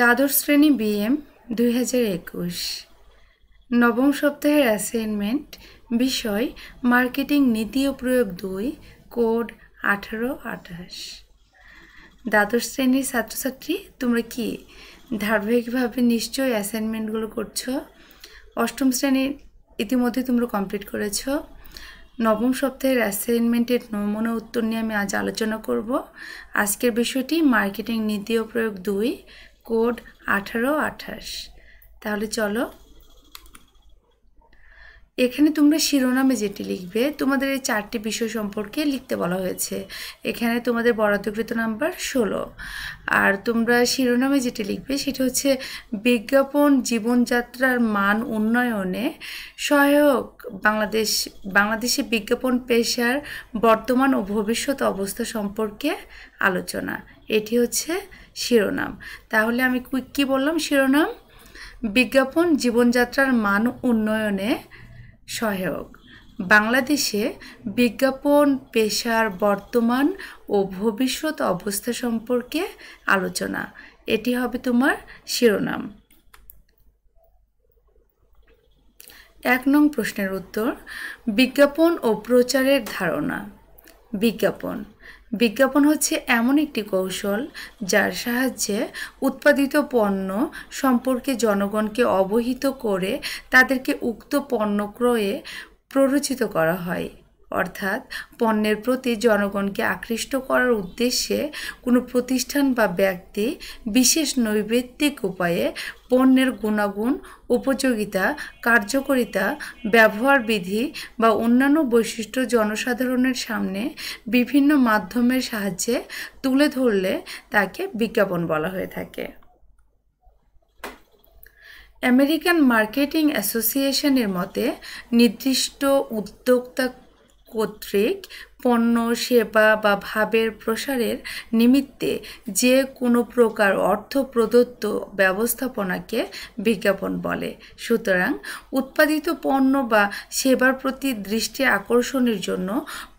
দ্বাদশ শ্রেণী বিএম দুই হাজার একুশ নবম সপ্তাহের অ্যাসাইনমেন্ট বিষয় মার্কেটিং নীতি ও প্রয়োগ দুই কোড আঠারো আঠাশ দ্বাদশ শ্রেণীর ছাত্রছাত্রী তোমরা কি ধারাবাহিকভাবে নিশ্চয়ই অ্যাসাইনমেন্টগুলো করছো অষ্টম শ্রেণীর ইতিমধ্যে তোমরা কমপ্লিট করেছো নবম সপ্তাহের অ্যাসাইনমেন্টের নমুনা উত্তর নিয়ে আমি আজ আলোচনা করব আজকের বিষয়টি মার্কেটিং নীতি ও প্রয়োগ দুই কোড আঠারো আঠাশ তাহলে চলো এখানে তোমরা শিরোনামে যেটি লিখবে তোমাদের এই চারটি বিষয় সম্পর্কে লিখতে বলা হয়েছে এখানে তোমাদের বরাদ্দকৃত নাম্বার ষোলো আর তোমরা শিরোনামে যেটি লিখবে সেটা হচ্ছে বিজ্ঞাপন জীবনযাত্রার মান উন্নয়নে সহায়ক বাংলাদেশ বাংলাদেশে বিজ্ঞাপন পেশার বর্তমান ও ভবিষ্যৎ অবস্থা সম্পর্কে আলোচনা এটি হচ্ছে শিরোনাম তাহলে আমি কি বললাম শিরোনাম বিজ্ঞাপন জীবনযাত্রার মান উন্নয়নে সহায়ক বাংলাদেশে বিজ্ঞাপন পেশার বর্তমান ও ভবিষ্যৎ অবস্থা সম্পর্কে আলোচনা এটি হবে তোমার শিরোনাম এক নং প্রশ্নের উত্তর বিজ্ঞাপন ও প্রচারের ধারণা বিজ্ঞাপন বিজ্ঞাপন হচ্ছে এমন একটি কৌশল যার সাহায্যে উৎপাদিত পণ্য সম্পর্কে জনগণকে অবহিত করে তাদেরকে উক্ত পণ্য ক্রয়ে প্ররোচিত করা হয় অর্থাৎ পণ্যের প্রতি জনগণকে আকৃষ্ট করার উদ্দেশ্যে কোনো প্রতিষ্ঠান বা ব্যক্তি বিশেষ নৈবৃত্তিক উপায়ে পণ্যের গুণাগুণ উপযোগিতা কার্যকরিতা ব্যবহার বিধি বা অন্যান্য বৈশিষ্ট্য জনসাধারণের সামনে বিভিন্ন মাধ্যমের সাহায্যে তুলে ধরলে তাকে বিজ্ঞাপন বলা হয়ে থাকে আমেরিকান মার্কেটিং অ্যাসোসিয়েশনের মতে নির্দিষ্ট উদ্যোক্তা কর্তৃক পণ্য সেবা বা ভাবের প্রসারের নিমিত্তে যে কোনো প্রকার অর্থ প্রদত্ত ব্যবস্থাপনাকে বিজ্ঞাপন বলে সুতরাং উৎপাদিত পণ্য বা সেবার প্রতি দৃষ্টি আকর্ষণের জন্য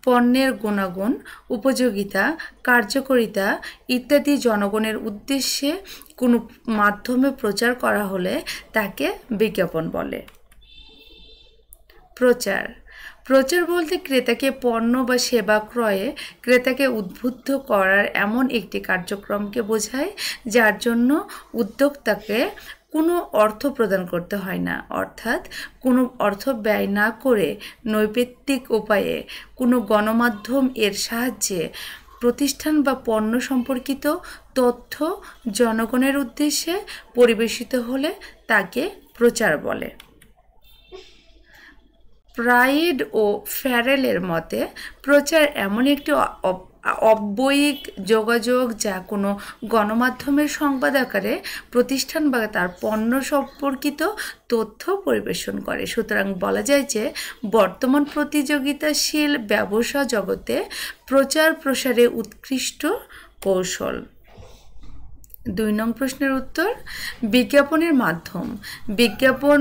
পণ্যের গুণাগুণ উপযোগিতা কার্যকারিতা ইত্যাদি জনগণের উদ্দেশ্যে কোনো মাধ্যমে প্রচার করা হলে তাকে বিজ্ঞাপন বলে প্রচার প্রচার বলতে ক্রেতাকে পণ্য বা সেবা ক্রয়ে ক্রেতাকে উদ্বুদ্ধ করার এমন একটি কার্যক্রমকে বোঝায় যার জন্য উদ্যোক্তাকে কোনো অর্থ প্রদান করতে হয় না অর্থাৎ কোনো অর্থ ব্যয় না করে নৈবেত্তিক উপায়ে কোনো গণমাধ্যম এর সাহায্যে প্রতিষ্ঠান বা পণ্য সম্পর্কিত তথ্য জনগণের উদ্দেশ্যে পরিবেশিত হলে তাকে প্রচার বলে প্রাইড ও ফ্যারেলের মতে প্রচার এমন একটি অব্যয়িক যোগাযোগ যা কোনো গণমাধ্যমের সংবাদ আকারে প্রতিষ্ঠান বা তার পণ্য সম্পর্কিত তথ্য পরিবেশন করে সুতরাং বলা যায় যে বর্তমান প্রতিযোগিতাশীল ব্যবসা জগতে প্রচার প্রসারে উৎকৃষ্ট কৌশল দুই নং প্রশ্নের উত্তর বিজ্ঞাপনের মাধ্যম বিজ্ঞাপন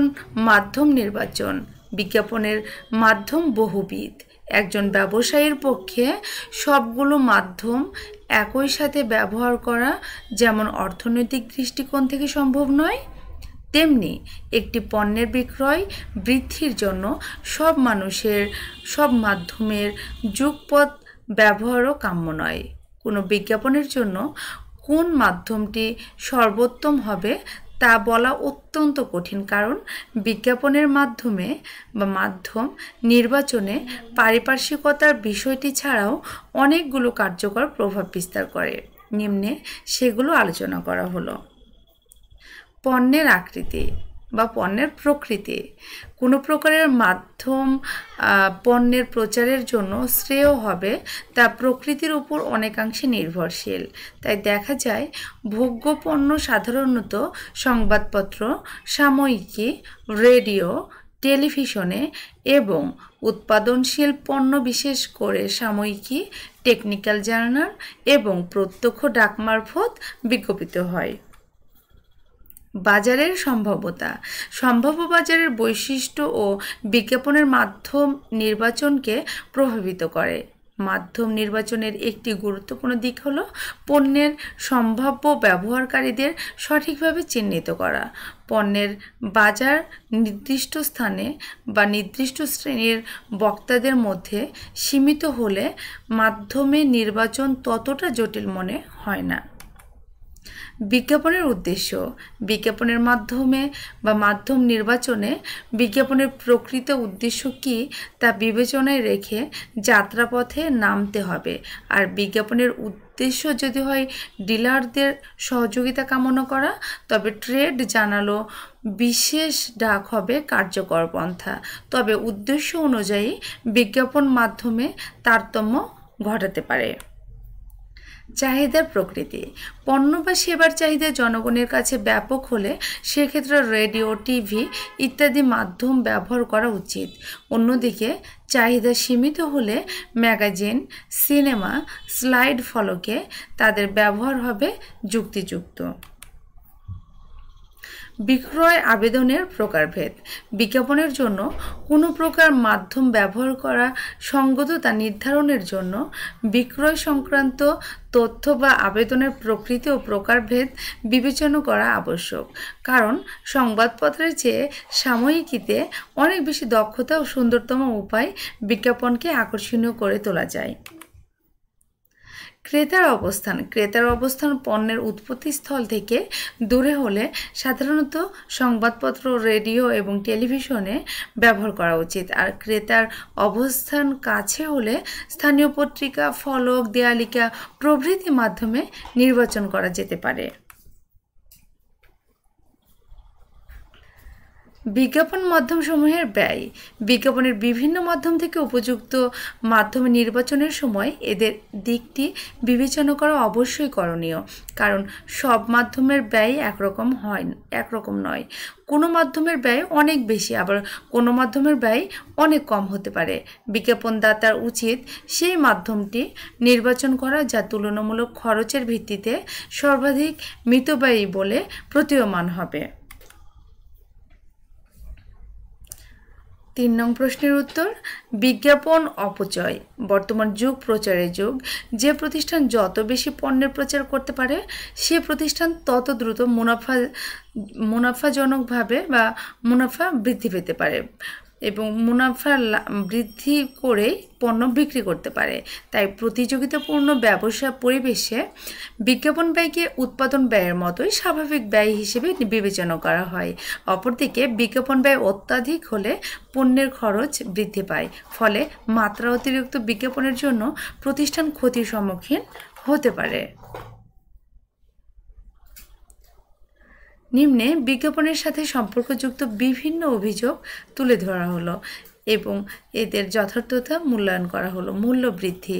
মাধ্যম নির্বাচন বিজ্ঞাপনের মাধ্যম বহুবিধ একজন ব্যবসায়ীর পক্ষে সবগুলো মাধ্যম একই সাথে ব্যবহার করা যেমন অর্থনৈতিক দৃষ্টিকোণ থেকে সম্ভব নয় তেমনি একটি পণ্যের বিক্রয় বৃদ্ধির জন্য সব মানুষের সব মাধ্যমের যুগপথ ব্যবহারও কাম্য নয় কোনো বিজ্ঞাপনের জন্য কোন মাধ্যমটি সর্বোত্তম হবে তা বলা অত্যন্ত কঠিন কারণ বিজ্ঞাপনের মাধ্যমে বা মাধ্যম নির্বাচনে পারিপার্শ্বিকতার বিষয়টি ছাড়াও অনেকগুলো কার্যকর প্রভাব বিস্তার করে নিম্নে সেগুলো আলোচনা করা হলো পণ্যের আকৃতি বা পণ্যের প্রকৃতি কোনো প্রকারের মাধ্যম পণ্যের প্রচারের জন্য শ্রেয় হবে তা প্রকৃতির উপর অনেকাংশে নির্ভরশীল তাই দেখা যায় ভোগ্য পণ্য সাধারণত সংবাদপত্র সাময়িকী রেডিও টেলিভিশনে এবং উৎপাদনশীল পণ্য বিশেষ করে সাময়িকী টেকনিক্যাল জার্নাল এবং প্রত্যক্ষ ডাক মারফত বিজ্ঞাপিত হয় বাজারের সম্ভাব্যতা সম্ভাব্য বাজারের বৈশিষ্ট্য ও বিজ্ঞাপনের মাধ্যম নির্বাচনকে প্রভাবিত করে মাধ্যম নির্বাচনের একটি গুরুত্বপূর্ণ দিক হল পণ্যের সম্ভাব্য ব্যবহারকারীদের সঠিকভাবে চিহ্নিত করা পণ্যের বাজার নির্দিষ্ট স্থানে বা নির্দিষ্ট শ্রেণীর বক্তাদের মধ্যে সীমিত হলে মাধ্যমে নির্বাচন ততটা জটিল মনে হয় না বিজ্ঞাপনের উদ্দেশ্য বিজ্ঞাপনের মাধ্যমে বা মাধ্যম নির্বাচনে বিজ্ঞাপনের প্রকৃত উদ্দেশ্য কি তা বিবেচনায় রেখে যাত্রাপথে নামতে হবে আর বিজ্ঞাপনের উদ্দেশ্য যদি হয় ডিলারদের সহযোগিতা কামনা করা তবে ট্রেড জানালো বিশেষ ডাক হবে কার্যকর পন্থা তবে উদ্দেশ্য অনুযায়ী বিজ্ঞাপন মাধ্যমে তারতম্য ঘটাতে পারে চাহিদার প্রকৃতি পণ্য বা সেবার চাহিদা জনগণের কাছে ব্যাপক হলে সেক্ষেত্রে রেডিও টিভি ইত্যাদি মাধ্যম ব্যবহার করা উচিত অন্যদিকে চাহিদা সীমিত হলে ম্যাগাজিন সিনেমা স্লাইড ফলকে তাদের ব্যবহার হবে যুক্তিযুক্ত বিক্রয় আবেদনের প্রকারভেদ বিজ্ঞাপনের জন্য কোনো প্রকার মাধ্যম ব্যবহার করা সঙ্গততা নির্ধারণের জন্য বিক্রয় সংক্রান্ত তথ্য বা আবেদনের প্রকৃতি ও প্রকারভেদ বিবেচনা করা আবশ্যক কারণ সংবাদপত্রের চেয়ে সাময়িকীতে অনেক বেশি দক্ষতা ও সুন্দরতম উপায় বিজ্ঞাপনকে আকর্ষণীয় করে তোলা যায় ক্রেতার অবস্থান ক্রেতার অবস্থান পণ্যের উৎপত্তিস্থল থেকে দূরে হলে সাধারণত সংবাদপত্র রেডিও এবং টেলিভিশনে ব্যবহার করা উচিত আর ক্রেতার অবস্থান কাছে হলে স্থানীয় পত্রিকা ফলক দেয়ালিকা প্রভৃতি মাধ্যমে নির্বাচন করা যেতে পারে বিজ্ঞাপন মাধ্যমসমূহের ব্যয় বিজ্ঞাপনের বিভিন্ন মাধ্যম থেকে উপযুক্ত মাধ্যম নির্বাচনের সময় এদের দিকটি বিবেচনা করা অবশ্যই করণীয় কারণ সব মাধ্যমের ব্যয় একরকম হয় একরকম নয় কোনো মাধ্যমের ব্যয় অনেক বেশি আবার কোনো মাধ্যমের ব্যয় অনেক কম হতে পারে বিজ্ঞাপনদাতার উচিত সেই মাধ্যমটি নির্বাচন করা যা তুলনামূলক খরচের ভিত্তিতে সর্বাধিক মৃতব্যয়ী বলে প্রতীয়মান হবে তিন নং প্রশ্নের উত্তর বিজ্ঞাপন অপচয় বর্তমান যুগ প্রচারের যুগ যে প্রতিষ্ঠান যত বেশি পণ্যের প্রচার করতে পারে সে প্রতিষ্ঠান তত দ্রুত মুনাফা মুনাফাজনকভাবে বা মুনাফা বৃদ্ধি পেতে পারে এবং মুনাফা বৃদ্ধি করে পণ্য বিক্রি করতে পারে তাই প্রতিযোগিতাপূর্ণ ব্যবসা পরিবেশে বিজ্ঞাপন ব্যয়কে উৎপাদন ব্যয়ের মতোই স্বাভাবিক ব্যয় হিসেবে বিবেচনা করা হয় অপরদিকে বিজ্ঞাপন ব্যয় অত্যাধিক হলে পণ্যের খরচ বৃদ্ধি পায় ফলে মাত্রা অতিরিক্ত বিজ্ঞাপনের জন্য প্রতিষ্ঠান ক্ষতির সম্মুখীন হতে পারে নিম্নে বিজ্ঞাপনের সাথে সম্পর্কযুক্ত বিভিন্ন অভিযোগ তুলে ধরা হলো এবং এদের যথার্থতা মূল্যায়ন করা হলো মূল্য বৃদ্ধি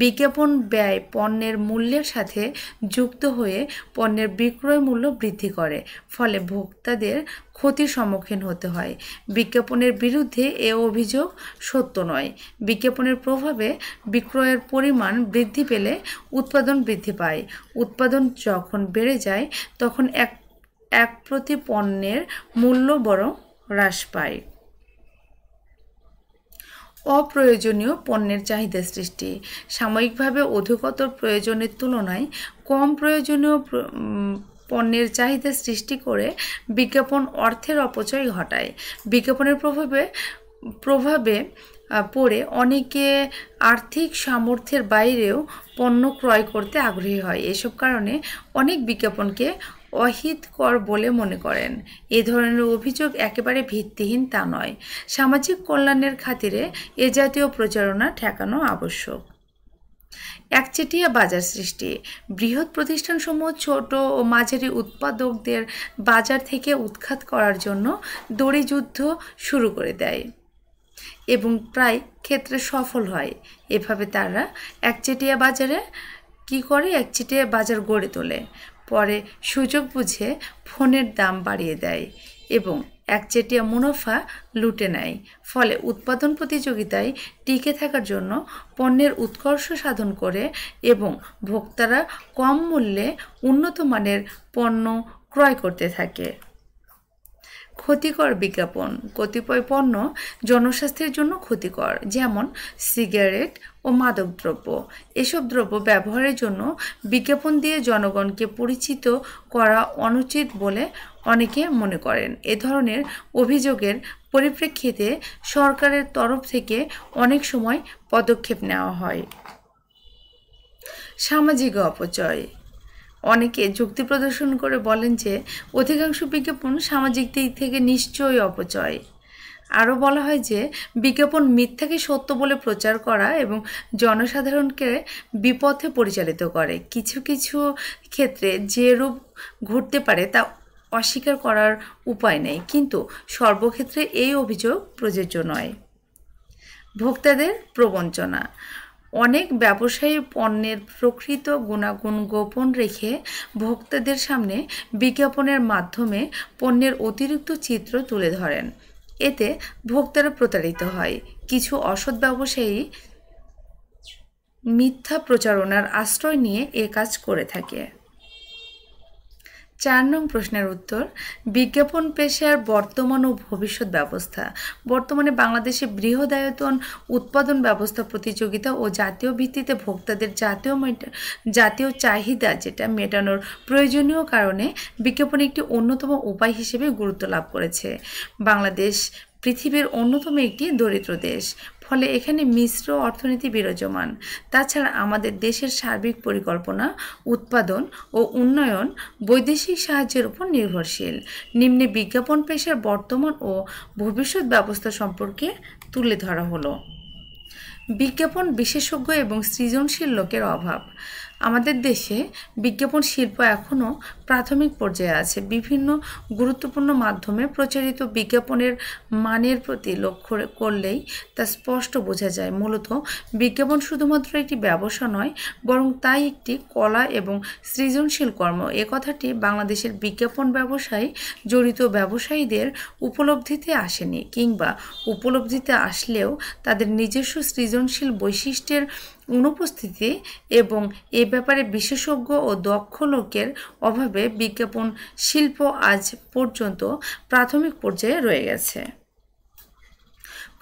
বিজ্ঞাপন ব্যয় পণ্যের মূল্যের সাথে যুক্ত হয়ে পণ্যের বিক্রয় মূল্য বৃদ্ধি করে ফলে ভোক্তাদের ক্ষতির সম্মুখীন হতে হয় বিজ্ঞাপনের বিরুদ্ধে এ অভিযোগ সত্য নয় বিজ্ঞাপনের প্রভাবে বিক্রয়ের পরিমাণ বৃদ্ধি পেলে উৎপাদন বৃদ্ধি পায় উৎপাদন যখন বেড়ে যায় তখন এক এক প্রতি পণ্যের মূল্য বরং হ্রাস পায় অপ্রয়োজনীয় পণ্যের চাহিদা সৃষ্টি সাময়িকভাবে অধিকতর প্রয়োজনের তুলনায় কম প্রয়োজনীয় পণ্যের চাহিদা সৃষ্টি করে বিজ্ঞাপন অর্থের অপচয় ঘটায় বিজ্ঞাপনের প্রভাবে প্রভাবে পড়ে অনেকে আর্থিক সামর্থ্যের বাইরেও পণ্য ক্রয় করতে আগ্রহী হয় এসব কারণে অনেক বিজ্ঞাপনকে অহিতকর বলে মনে করেন এ ধরনের অভিযোগ একেবারে ভিত্তিহীন তা নয় সামাজিক কল্যাণের খাতিরে এ জাতীয় প্রচারণা ঠেকানো আবশ্যক একচেটিয়া বাজার সৃষ্টি বৃহৎ প্রতিষ্ঠানসমূহ ছোট ও মাঝারি উৎপাদকদের বাজার থেকে উৎখাত করার জন্য দড়িযুদ্ধ শুরু করে দেয় এবং প্রায় ক্ষেত্রে সফল হয় এভাবে তারা একচেটিয়া বাজারে কি করে একচেটিয়া বাজার গড়ে তোলে পরে সুযোগ বুঝে ফোনের দাম বাড়িয়ে দেয় এবং একচেটিয়া মুনাফা লুটে নেয় ফলে উৎপাদন প্রতিযোগিতায় টিকে থাকার জন্য পণ্যের উৎকর্ষ সাধন করে এবং ভোক্তারা কম মূল্যে উন্নত মানের পণ্য ক্রয় করতে থাকে ক্ষতিকর বিজ্ঞাপন কতিপয় পণ্য জনস্বাস্থ্যের জন্য ক্ষতিকর যেমন সিগারেট ও মাদকদ্রব্য এসব দ্রব্য ব্যবহারের জন্য বিজ্ঞাপন দিয়ে জনগণকে পরিচিত করা অনুচিত বলে অনেকে মনে করেন এ ধরনের অভিযোগের পরিপ্রেক্ষিতে সরকারের তরফ থেকে অনেক সময় পদক্ষেপ নেওয়া হয় সামাজিক অপচয় অনেকে যুক্তি প্রদর্শন করে বলেন যে অধিকাংশ বিজ্ঞাপন সামাজিক দিক থেকে নিশ্চয়ই অপচয় আরও বলা হয় যে বিজ্ঞাপন মিথ্যাকে সত্য বলে প্রচার করা এবং জনসাধারণকে বিপথে পরিচালিত করে কিছু কিছু ক্ষেত্রে যে রূপ ঘটতে পারে তা অস্বীকার করার উপায় নেই কিন্তু সর্বক্ষেত্রে এই অভিযোগ প্রযোজ্য নয় ভোক্তাদের প্রবঞ্চনা অনেক ব্যবসায়ী পণ্যের প্রকৃত গুণাগুণ গোপন রেখে ভোক্তাদের সামনে বিজ্ঞাপনের মাধ্যমে পণ্যের অতিরিক্ত চিত্র তুলে ধরেন এতে ভোক্তারা প্রতারিত হয় কিছু অসৎ ব্যবসায়ী মিথ্যা প্রচারণার আশ্রয় নিয়ে এ কাজ করে থাকে চার নং প্রশ্নের উত্তর বিজ্ঞাপন পেশার বর্তমান ও ভবিষ্যৎ ব্যবস্থা বর্তমানে বাংলাদেশে বৃহদায়তন উৎপাদন ব্যবস্থা প্রতিযোগিতা ও জাতীয় ভিত্তিতে ভোক্তাদের জাতীয় জাতীয় চাহিদা যেটা মেটানোর প্রয়োজনীয় কারণে বিজ্ঞাপন একটি অন্যতম উপায় হিসেবে গুরুত্ব লাভ করেছে বাংলাদেশ পৃথিবীর অন্যতম একটি দরিদ্র দেশ ফলে এখানে মিশ্র অর্থনীতি বিরাজমান তাছাড়া আমাদের দেশের সার্বিক পরিকল্পনা উৎপাদন ও উন্নয়ন বৈদেশিক সাহায্যের উপর নির্ভরশীল নিম্নে বিজ্ঞাপন পেশার বর্তমান ও ভবিষ্যৎ ব্যবস্থা সম্পর্কে তুলে ধরা হলো বিজ্ঞাপন বিশেষজ্ঞ এবং সৃজনশীল লোকের অভাব আমাদের দেশে বিজ্ঞাপন শিল্প এখনও প্রাথমিক পর্যায়ে আছে বিভিন্ন গুরুত্বপূর্ণ মাধ্যমে প্রচারিত বিজ্ঞাপনের মানের প্রতি লক্ষ্য করলেই তা স্পষ্ট বোঝা যায় মূলত বিজ্ঞাপন শুধুমাত্র একটি ব্যবসা নয় বরং তাই একটি কলা এবং সৃজনশীল কর্ম এ কথাটি বাংলাদেশের বিজ্ঞাপন ব্যবসায় জড়িত ব্যবসায়ীদের উপলব্ধিতে আসেনি কিংবা উপলব্ধিতে আসলেও তাদের নিজস্ব সৃজন সৃজনশীল বৈশিষ্ট্যের অনুপস্থিতি এবং এ ব্যাপারে বিশেষজ্ঞ ও দক্ষ লোকের অভাবে বিজ্ঞাপন শিল্প আজ পর্যন্ত প্রাথমিক পর্যায়ে রয়ে গেছে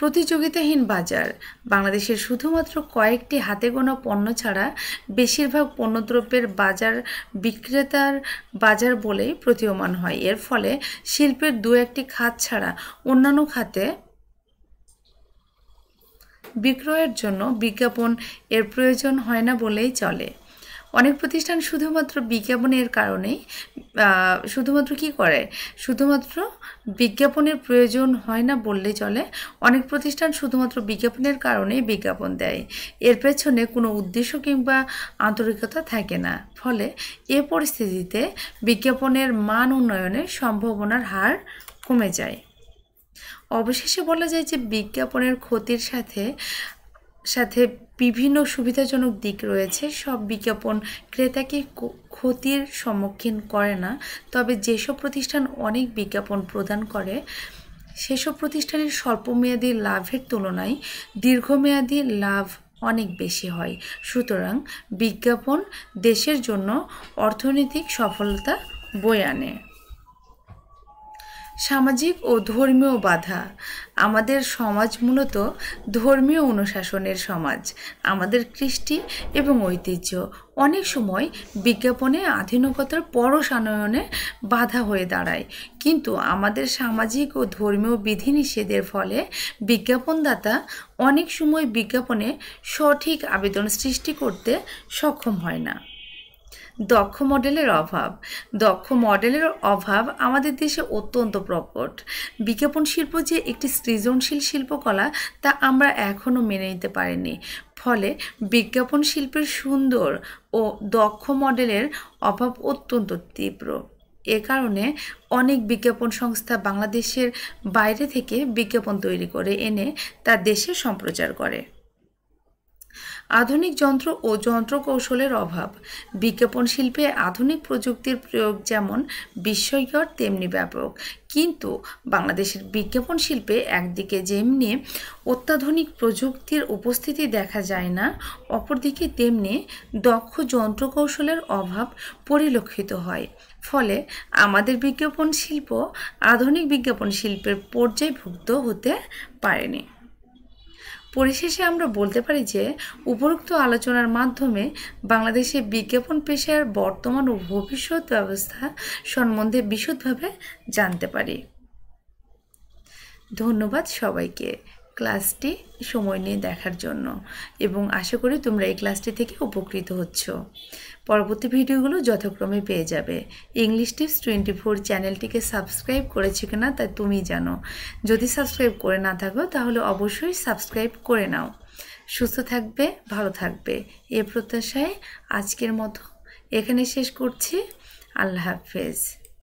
প্রতিযোগিতাহীন বাজার বাংলাদেশের শুধুমাত্র কয়েকটি হাতে গোনা পণ্য ছাড়া বেশিরভাগ পণ্যদ্রব্যের বাজার বিক্রেতার বাজার বলেই প্রতীয়মান হয় এর ফলে শিল্পের দু একটি খাত ছাড়া অন্যান্য খাতে বিক্রয়ের জন্য বিজ্ঞাপন এর প্রয়োজন হয় না বলেই চলে অনেক প্রতিষ্ঠান শুধুমাত্র বিজ্ঞাপনের কারণেই শুধুমাত্র কি করে শুধুমাত্র বিজ্ঞাপনের প্রয়োজন হয় না বললে চলে অনেক প্রতিষ্ঠান শুধুমাত্র বিজ্ঞাপনের কারণেই বিজ্ঞাপন দেয় এর পেছনে কোনো উদ্দেশ্য কিংবা আন্তরিকতা থাকে না ফলে এ পরিস্থিতিতে বিজ্ঞাপনের মান উন্নয়নের সম্ভাবনার হার কমে যায় অবশেষে বলা যায় যে বিজ্ঞাপনের ক্ষতির সাথে সাথে বিভিন্ন সুবিধাজনক দিক রয়েছে সব বিজ্ঞাপন ক্রেতাকে ক্ষতির সম্মুখীন করে না তবে যেসব প্রতিষ্ঠান অনেক বিজ্ঞাপন প্রদান করে সেসব প্রতিষ্ঠানের স্বল্পমেয়াদী লাভের তুলনায় দীর্ঘমেয়াদী লাভ অনেক বেশি হয় সুতরাং বিজ্ঞাপন দেশের জন্য অর্থনৈতিক সফলতা বয়ে আনে সামাজিক ও ধর্মীয় বাধা আমাদের সমাজ মূলত ধর্মীয় অনুশাসনের সমাজ আমাদের কৃষ্টি এবং ঐতিহ্য অনেক সময় বিজ্ঞাপনে আধুনিকতার পরসানয়নে বাধা হয়ে দাঁড়ায় কিন্তু আমাদের সামাজিক ও ধর্মীয় বিধিনিষেধের ফলে বিজ্ঞাপনদাতা অনেক সময় বিজ্ঞাপনে সঠিক আবেদন সৃষ্টি করতে সক্ষম হয় না দক্ষ মডেলের অভাব দক্ষ মডেলের অভাব আমাদের দেশে অত্যন্ত প্রকট বিজ্ঞাপন শিল্প যে একটি সৃজনশীল শিল্পকলা তা আমরা এখনও মেনে নিতে পারিনি ফলে বিজ্ঞাপন শিল্পের সুন্দর ও দক্ষ মডেলের অভাব অত্যন্ত তীব্র এ কারণে অনেক বিজ্ঞাপন সংস্থা বাংলাদেশের বাইরে থেকে বিজ্ঞাপন তৈরি করে এনে তা দেশে সম্প্রচার করে আধুনিক যন্ত্র ও যন্ত্র কৌশলের অভাব বিজ্ঞাপন শিল্পে আধুনিক প্রযুক্তির প্রয়োগ যেমন বিস্ময়কর তেমনি ব্যাপক কিন্তু বাংলাদেশের বিজ্ঞাপন শিল্পে একদিকে যেমনি অত্যাধুনিক প্রযুক্তির উপস্থিতি দেখা যায় না অপরদিকে তেমনি দক্ষ যন্ত্রকৌশলের অভাব পরিলক্ষিত হয় ফলে আমাদের বিজ্ঞাপন শিল্প আধুনিক বিজ্ঞাপন শিল্পের পর্যায়ভুক্ত হতে পারেনি পরিশেষে আমরা বলতে পারি যে উপরোক্ত আলোচনার মাধ্যমে বাংলাদেশে বিজ্ঞাপন পেশার বর্তমান ও ভবিষ্যৎ ব্যবস্থা সম্বন্ধে বিশদভাবে জানতে পারি ধন্যবাদ সবাইকে ক্লাসটি সময় নিয়ে দেখার জন্য এবং আশা করি তোমরা এই ক্লাসটি থেকে উপকৃত হচ্ছ পরবর্তী ভিডিওগুলো যথাক্রমে পেয়ে যাবে ইংলিশ টিপস টোয়েন্টি ফোর চ্যানেলটিকে সাবস্ক্রাইব করেছে কিনা তা তুমি জানো যদি সাবস্ক্রাইব করে না থাকো তাহলে অবশ্যই সাবস্ক্রাইব করে নাও সুস্থ থাকবে ভালো থাকবে এ প্রত্যাশায় আজকের মতো এখানে শেষ করছি আল্লাহ হাফেজ